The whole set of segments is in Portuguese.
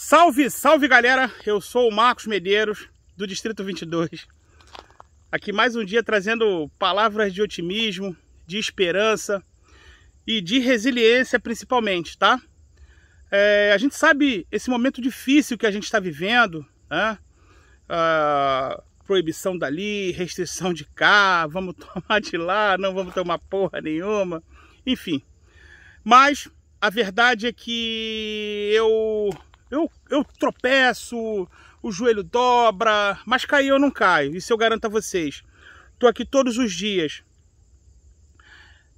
Salve, salve galera! Eu sou o Marcos Medeiros, do Distrito 22. Aqui mais um dia trazendo palavras de otimismo, de esperança e de resiliência principalmente, tá? É, a gente sabe esse momento difícil que a gente está vivendo, né? proibição dali, restrição de cá, vamos tomar de lá, não vamos tomar porra nenhuma, enfim. Mas a verdade é que eu eu, eu tropeço, o joelho dobra, mas cair eu não caio, isso eu garanto a vocês. Estou aqui todos os dias.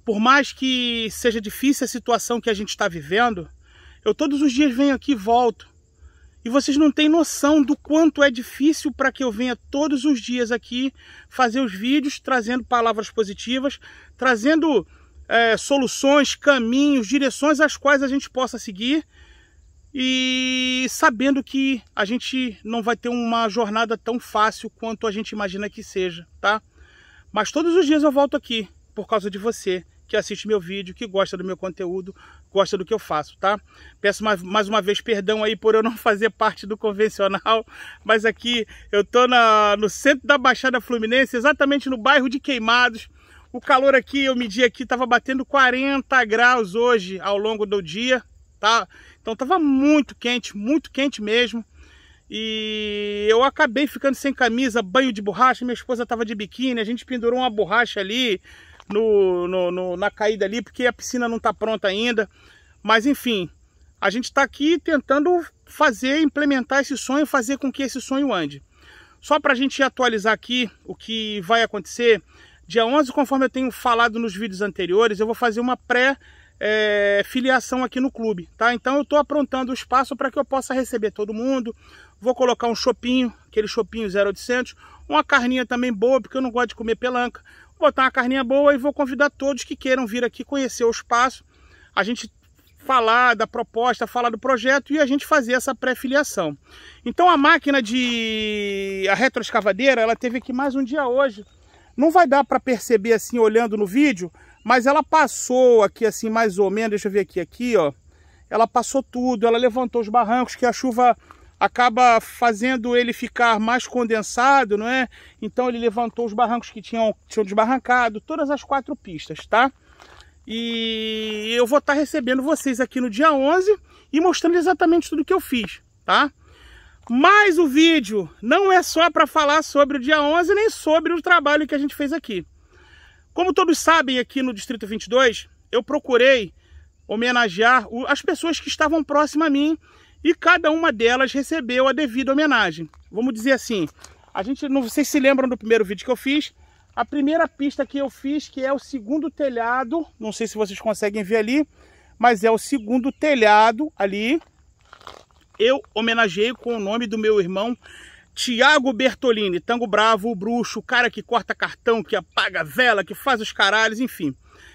Por mais que seja difícil a situação que a gente está vivendo, eu todos os dias venho aqui e volto. E vocês não têm noção do quanto é difícil para que eu venha todos os dias aqui fazer os vídeos, trazendo palavras positivas, trazendo é, soluções, caminhos, direções às quais a gente possa seguir e sabendo que a gente não vai ter uma jornada tão fácil quanto a gente imagina que seja, tá? Mas todos os dias eu volto aqui por causa de você que assiste meu vídeo, que gosta do meu conteúdo, gosta do que eu faço, tá? Peço mais, mais uma vez perdão aí por eu não fazer parte do convencional, mas aqui eu tô na, no centro da Baixada Fluminense, exatamente no bairro de Queimados. O calor aqui, eu medi aqui, tava batendo 40 graus hoje ao longo do dia, tá? Então estava muito quente, muito quente mesmo. E eu acabei ficando sem camisa, banho de borracha, minha esposa estava de biquíni, a gente pendurou uma borracha ali no, no, no, na caída ali, porque a piscina não está pronta ainda. Mas enfim, a gente está aqui tentando fazer, implementar esse sonho, fazer com que esse sonho ande. Só para a gente atualizar aqui o que vai acontecer, dia 11, conforme eu tenho falado nos vídeos anteriores, eu vou fazer uma pré é, filiação aqui no clube, tá? Então eu estou aprontando o espaço para que eu possa receber todo mundo. Vou colocar um chopinho, aquele chopinho 0800, uma carninha também boa, porque eu não gosto de comer pelanca. Vou botar uma carninha boa e vou convidar todos que queiram vir aqui conhecer o espaço. A gente falar da proposta, falar do projeto e a gente fazer essa pré-filiação. Então a máquina de a retroescavadeira, ela teve aqui mais um dia hoje. Não vai dar para perceber assim olhando no vídeo, mas ela passou aqui assim, mais ou menos, deixa eu ver aqui, aqui, ó. Ela passou tudo, ela levantou os barrancos, que a chuva acaba fazendo ele ficar mais condensado, não é? Então ele levantou os barrancos que tinham, tinham desbarrancado, todas as quatro pistas, tá? E eu vou estar tá recebendo vocês aqui no dia 11 e mostrando exatamente tudo que eu fiz, tá? Mas o vídeo não é só para falar sobre o dia 11, nem sobre o trabalho que a gente fez aqui. Como todos sabem, aqui no Distrito 22, eu procurei homenagear as pessoas que estavam próximas a mim e cada uma delas recebeu a devida homenagem. Vamos dizer assim, a gente, não vocês se lembram do primeiro vídeo que eu fiz? A primeira pista que eu fiz, que é o segundo telhado, não sei se vocês conseguem ver ali, mas é o segundo telhado ali. Eu homenageei com o nome do meu irmão Tiago Bertolini, Tango Bravo, o bruxo, o cara que corta cartão, que apaga vela, que faz os caralhos, enfim.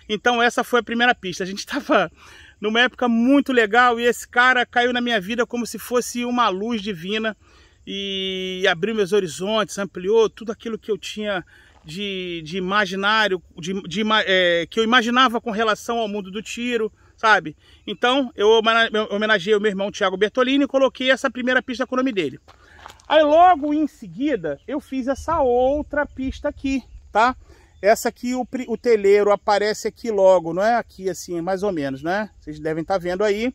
Então essa foi a primeira pista. A gente estava numa época muito legal e esse cara caiu na minha vida como se fosse uma luz divina e abriu meus horizontes, ampliou tudo aquilo que eu tinha de, de imaginário, de, de é, que eu imaginava com relação ao mundo do tiro, sabe? Então eu homenageei o meu irmão Tiago Bertolini e coloquei essa primeira pista com o nome dele. Aí logo em seguida eu fiz essa outra pista aqui, tá? Essa aqui, o, o aparece aqui logo, não é? Aqui assim, mais ou menos, né? Vocês devem estar tá vendo aí.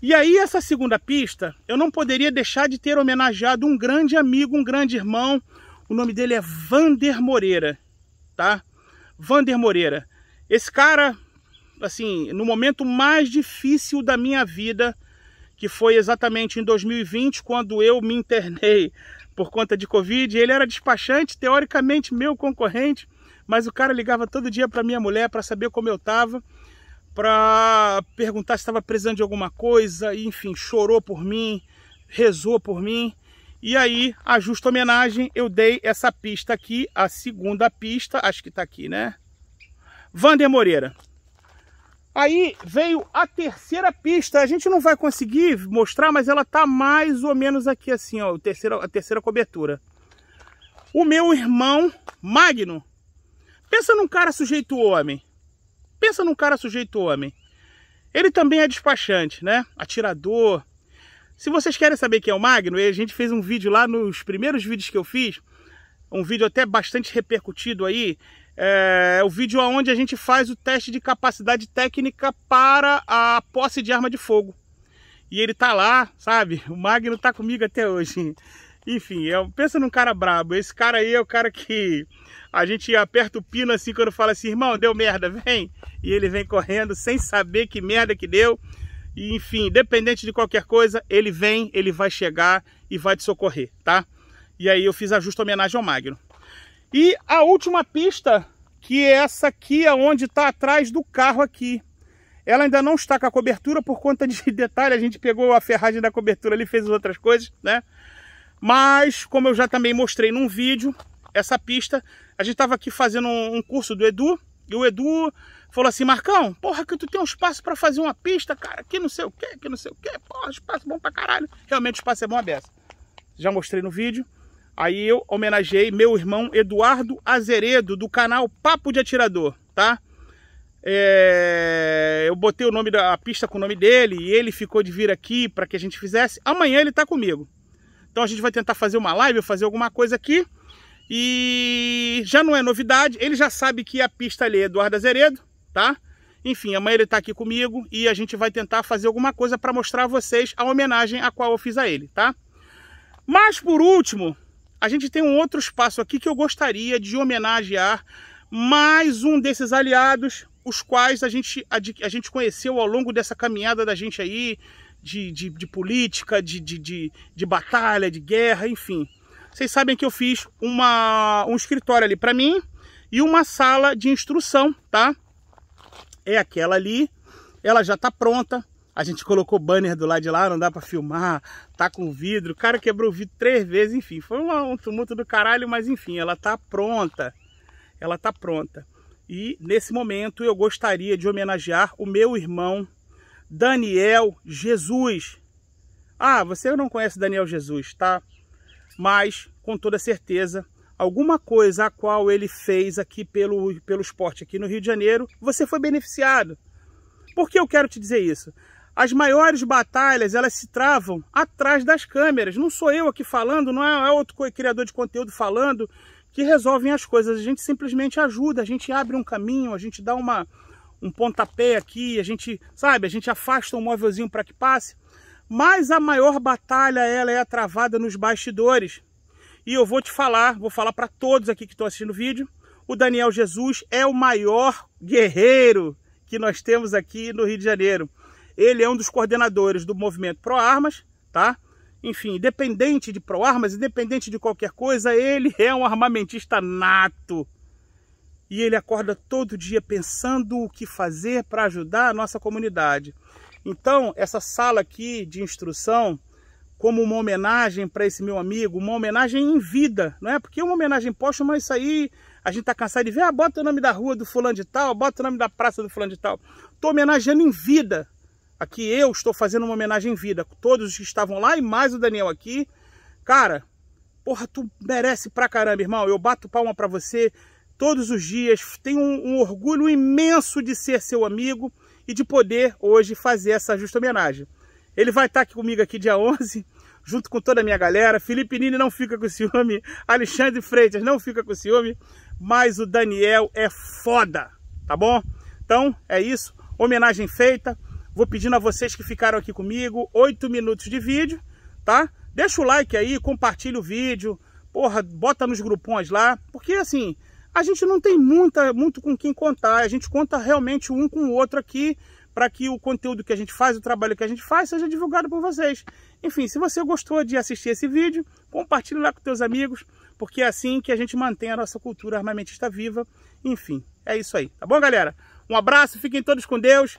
E aí essa segunda pista, eu não poderia deixar de ter homenageado um grande amigo, um grande irmão. O nome dele é Vander Moreira, tá? Vander Moreira. Esse cara, assim, no momento mais difícil da minha vida que foi exatamente em 2020 quando eu me internei por conta de Covid. Ele era despachante, teoricamente meu concorrente, mas o cara ligava todo dia para minha mulher para saber como eu estava, para perguntar se estava precisando de alguma coisa, e, enfim, chorou por mim, rezou por mim. E aí, a justa homenagem, eu dei essa pista aqui, a segunda pista, acho que está aqui, né? Vander Moreira. Aí veio a terceira pista. A gente não vai conseguir mostrar, mas ela tá mais ou menos aqui assim, ó. A terceira, a terceira cobertura. O meu irmão Magno. Pensa num cara sujeito homem. Pensa num cara sujeito homem. Ele também é despachante, né? Atirador. Se vocês querem saber quem é o Magno, a gente fez um vídeo lá nos primeiros vídeos que eu fiz, um vídeo até bastante repercutido aí, é, é o vídeo onde a gente faz o teste de capacidade técnica para a posse de arma de fogo. E ele tá lá, sabe? O Magno tá comigo até hoje. Enfim, eu, pensa num cara brabo. Esse cara aí é o cara que a gente aperta o pino assim quando fala assim, irmão, deu merda, vem. E ele vem correndo sem saber que merda que deu. E, enfim, independente de qualquer coisa, ele vem, ele vai chegar e vai te socorrer, tá? E aí eu fiz a justa homenagem ao Magno. E a última pista, que é essa aqui, onde está atrás do carro aqui. Ela ainda não está com a cobertura por conta de detalhe. A gente pegou a ferragem da cobertura ali, fez as outras coisas, né? Mas, como eu já também mostrei num vídeo, essa pista, a gente estava aqui fazendo um curso do Edu, e o Edu falou assim, Marcão, porra, que tu tem um espaço para fazer uma pista, cara, que não sei o que, que não sei o que, porra, espaço bom pra caralho. Realmente o espaço é bom a beça. Já mostrei no vídeo. Aí eu homenageei meu irmão Eduardo Azeredo, do canal Papo de Atirador, tá? É... Eu botei o nome da pista com o nome dele e ele ficou de vir aqui para que a gente fizesse. Amanhã ele está comigo. Então a gente vai tentar fazer uma live, fazer alguma coisa aqui. E já não é novidade, ele já sabe que a pista ali é Eduardo Azeredo, tá? Enfim, amanhã ele está aqui comigo e a gente vai tentar fazer alguma coisa para mostrar a vocês a homenagem a qual eu fiz a ele, tá? Mas por último, a gente tem um outro espaço aqui que eu gostaria de homenagear mais um desses aliados, os quais a gente, a, gente conheceu ao longo dessa caminhada da gente aí, de, de, de política, de, de, de, de batalha, de guerra, enfim. Vocês sabem que eu fiz uma, um escritório ali para mim e uma sala de instrução, tá? É aquela ali, ela já está pronta, a gente colocou banner do lado de lá, não dá para filmar, tá com vidro. O cara quebrou o vidro três vezes, enfim. Foi um, um tumulto do caralho, mas enfim, ela tá pronta. Ela tá pronta. E nesse momento eu gostaria de homenagear o meu irmão Daniel Jesus. Ah, você não conhece Daniel Jesus, tá? Mas com toda certeza, alguma coisa a qual ele fez aqui pelo, pelo esporte aqui no Rio de Janeiro, você foi beneficiado. Por que eu quero te dizer isso? As maiores batalhas, elas se travam atrás das câmeras. Não sou eu aqui falando, não é, é outro criador de conteúdo falando que resolvem as coisas. A gente simplesmente ajuda, a gente abre um caminho, a gente dá uma, um pontapé aqui, a gente, sabe, a gente afasta um móvelzinho para que passe. Mas a maior batalha, ela é travada nos bastidores. E eu vou te falar, vou falar para todos aqui que estão assistindo o vídeo, o Daniel Jesus é o maior guerreiro que nós temos aqui no Rio de Janeiro. Ele é um dos coordenadores do movimento Pro Armas, tá? Enfim, independente de Pro Armas, independente de qualquer coisa, ele é um armamentista nato. E ele acorda todo dia pensando o que fazer para ajudar a nossa comunidade. Então, essa sala aqui de instrução, como uma homenagem para esse meu amigo, uma homenagem em vida, não é? Porque é uma homenagem posta, mas isso aí a gente tá cansado de ver, ah, bota o nome da rua do fulano de tal, bota o nome da praça do fulano de tal. Tô homenageando em vida, Aqui eu estou fazendo uma homenagem em vida. Todos os que estavam lá e mais o Daniel aqui. Cara, porra, tu merece pra caramba, irmão. Eu bato palma pra você todos os dias. Tenho um, um orgulho imenso de ser seu amigo e de poder hoje fazer essa justa homenagem. Ele vai estar tá aqui comigo aqui dia 11 junto com toda a minha galera. Felipe Nini não fica com ciúme, Alexandre Freitas não fica com ciúme, mas o Daniel é foda, tá bom? Então é isso, homenagem feita. Vou pedindo a vocês que ficaram aqui comigo, 8 minutos de vídeo, tá? Deixa o like aí, compartilha o vídeo, porra, bota nos grupões lá, porque assim, a gente não tem muita, muito com quem contar, a gente conta realmente um com o outro aqui, para que o conteúdo que a gente faz, o trabalho que a gente faz, seja divulgado por vocês. Enfim, se você gostou de assistir esse vídeo, compartilhe lá com seus amigos, porque é assim que a gente mantém a nossa cultura armamentista viva. Enfim, é isso aí. Tá bom, galera? Um abraço, fiquem todos com Deus.